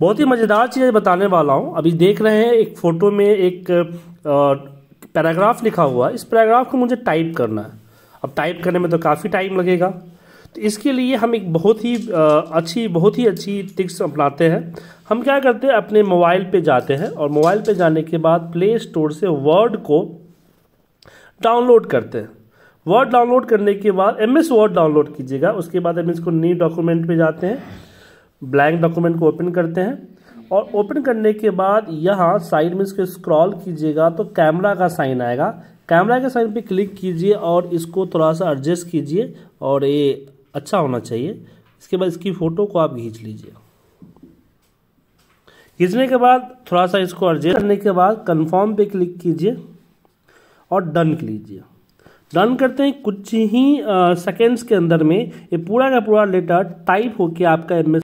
बहुत ही मज़ेदार चीज़ बताने वाला हूं अभी देख रहे हैं एक फ़ोटो में एक पैराग्राफ लिखा हुआ इस पैराग्राफ को मुझे टाइप करना है अब टाइप करने में तो काफ़ी टाइम लगेगा तो इसके लिए हम एक बहुत ही अच्छी बहुत ही अच्छी टिक्स अपनाते हैं हम क्या करते हैं अपने मोबाइल पे जाते हैं और मोबाइल पे जाने के बाद प्ले स्टोर से वर्ड को डाउनलोड करते हैं वर्ड डाउनलोड करने के बाद एम एस वर्ड डाउनलोड कीजिएगा उसके बाद एमएस को न्यू डॉक्यूमेंट पे जाते हैं ब्लैंक डॉक्यूमेंट को ओपन करते हैं और ओपन करने के बाद यहाँ साइड में इसको स्क्रॉल कीजिएगा तो कैमरा का साइन आएगा कैमरा के साइन पे क्लिक कीजिए और इसको थोड़ा सा एडजस्ट कीजिए और ये अच्छा होना चाहिए इसके बाद इसकी फ़ोटो को आप खींच लीजिए खींचने के बाद थोड़ा सा इसको एडजस्ट करने के बाद कन्फर्म पे क्लिक कीजिए और डन लीजिए डन करते हैं कुछ ही सेकेंड्स के अंदर में ये पूरा का पूरा लेटर टाइप होके आपका एम